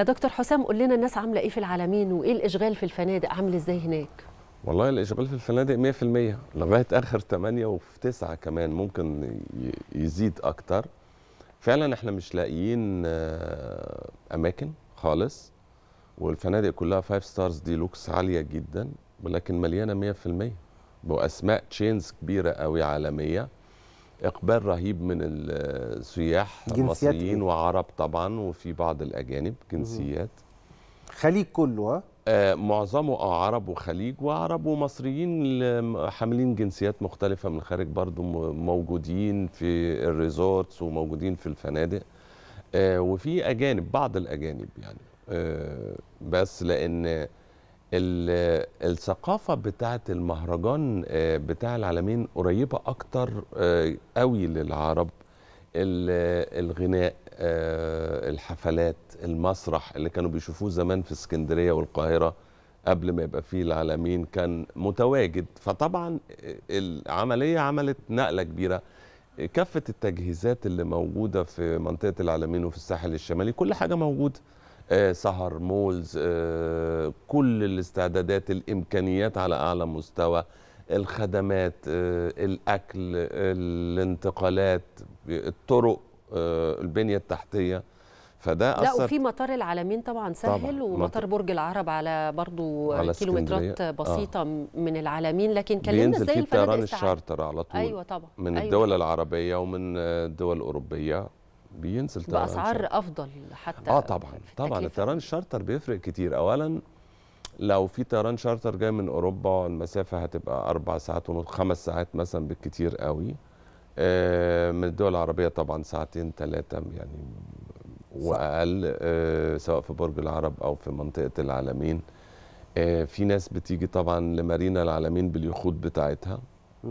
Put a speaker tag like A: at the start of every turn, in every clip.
A: يا دكتور حسام قول لنا الناس عامله ايه في العالمين وايه الاشغال في الفنادق عامل ازاي هناك والله الاشغال في الفنادق 100% لغايه اخر 8 وفي 9 كمان ممكن يزيد اكتر فعلا احنا مش لاقيين آه، اماكن خالص والفنادق كلها 5 ستارز دي لوكس عاليه جدا ولكن مليانه 100% باسماء تشينز كبيره قوي عالميه اقبال رهيب من السياح مصريين إيه؟ وعرب طبعا وفي بعض الاجانب جنسيات خليج كله آه معظمه اه عرب وخليج وعرب ومصريين حاملين جنسيات مختلفه من الخارج برضو موجودين في الريزورتس وموجودين في الفنادق آه وفي اجانب بعض الاجانب يعني آه بس لان الثقافه بتاعه المهرجان آه، بتاع العالمين قريبه اكتر آه، قوي للعرب الغناء آه، الحفلات المسرح اللي كانوا بيشوفوه زمان في اسكندريه والقاهره قبل ما يبقى فيه العالمين كان متواجد فطبعا العمليه عملت نقله كبيره كافه التجهيزات اللي موجوده في منطقه العالمين وفي الساحل الشمالي كل حاجه موجوده آه، سهر مولز آه، كل الاستعدادات الامكانيات على اعلى مستوى الخدمات آه، الاكل الانتقالات الطرق البنيه التحتيه فده لا وفي مطار العالمين طبعا سهل طبعا ومطار برج العرب على برضو على كيلومترات بسيطه آه. من العالمين لكن كلمنا ازاي الطيران الشارتر على طول ايوه طبعا من أيوة. الدول العربيه ومن الدول الاوروبيه بينزل طيران باسعار شارتر. افضل حتى اه طبعا طبعا الطيران الشارتر بيفرق كتير اولا لو في طيران شارتر جاي من اوروبا المسافه هتبقى اربع ساعات ونص خمس ساعات مثلا بالكتير قوي آه من الدول العربيه طبعا ساعتين ثلاثه يعني واقل آه سواء في برج العرب او في منطقه العالمين آه في ناس بتيجي طبعا لمارينا العالمين باليخوت بتاعتها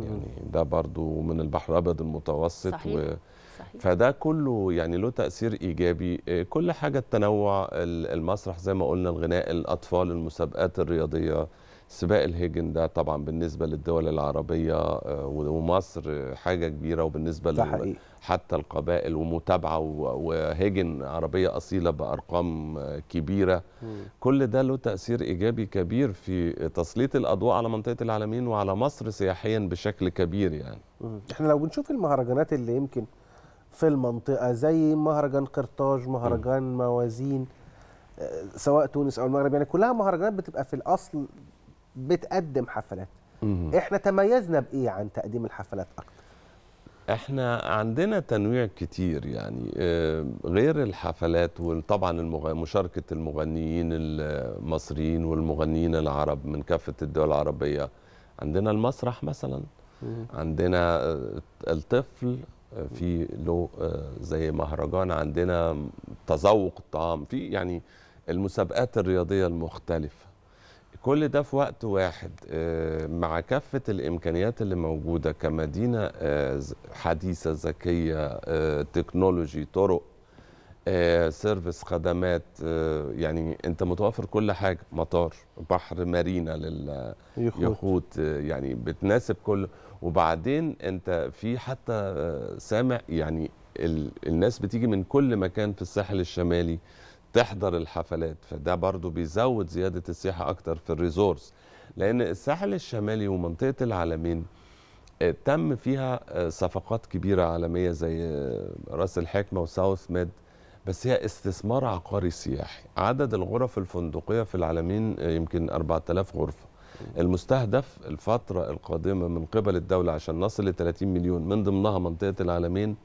A: يعني ده برضو من البحر الابيض المتوسط صحيح. و صحيح. فده كله يعني له تاثير ايجابي آه، كل حاجه التنوع المسرح زي ما قلنا الغناء الاطفال المسابقات الرياضيه سباق الهيجن ده طبعا بالنسبه للدول العربيه آه، ومصر حاجه كبيره وبالنسبه حتى القبائل ومتابعه وهيجن عربيه اصيله بارقام آه، كبيره م. كل ده له تاثير ايجابي كبير في تسليط الاضواء على منطقه العالمين وعلى مصر سياحيا بشكل كبير يعني م. احنا لو بنشوف المهرجانات اللي يمكن في المنطقه زي مهرجان قرطاج مهرجان م. موازين آه، سواء تونس او المغرب يعني كلها مهرجانات بتبقى في الاصل بتقدم حفلات مم. احنا تميزنا بايه عن تقديم الحفلات اكتر احنا عندنا تنويع كتير يعني آه، غير الحفلات وطبعا مشاركه المغنيين المصريين والمغنيين العرب من كافه الدول العربيه عندنا المسرح مثلا مم. عندنا آه، الطفل آه، في له زي مهرجان عندنا تذوق الطعام في يعني المسابقات الرياضيه المختلفه كل ده في وقت واحد آه، مع كافة الإمكانيات اللي موجودة كمدينة آه، حديثة ذكية تكنولوجي آه، طرق سيرفيس خدمات يعني انت متوفر كل حاجه مطار بحر مارينا لليخوت يعني بتناسب كل وبعدين انت في حتى سامع يعني الناس بتيجي من كل مكان في الساحل الشمالي تحضر الحفلات فده برضو بيزود زيادة السياحة أكتر في الريزورس لأن الساحل الشمالي ومنطقة العالمين آه، تم فيها آه، صفقات كبيرة عالمية زي آه، راس الحكمة وساوث ميد بس هي استثمار عقاري سياحي عدد الغرف الفندقية في العالمين يمكن 4000 غرفة المستهدف الفترة القادمة من قبل الدولة عشان نصل ل 30 مليون من ضمنها منطقة العالمين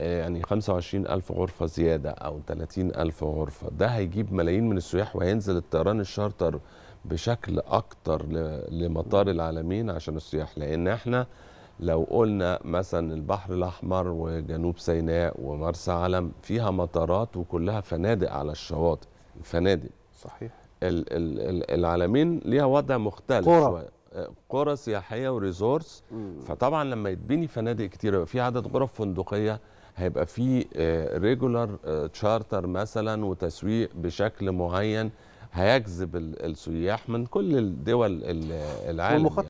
A: آه، يعني 25 ألف غرفة زيادة أو 30 ألف غرفة ده هيجيب ملايين من السياح وهينزل الطيران الشارتر بشكل أكتر لمطار العالمين عشان السياح لأن احنا لو قلنا مثلا البحر الأحمر وجنوب سيناء ومرسى علم فيها مطارات وكلها فنادق على الشواطئ فنادق صحيح ال ال ال العالمين ليها وضع مختلف قرى شوية. آه، قرى سياحيه وريزورس فطبعا لما يتبني فنادق كتير في عدد غرف فندقيه هيبقى في ريجولار آه، تشارتر آه، مثلا وتسويق بشكل معين هيجذب السياح من كل الدول العالم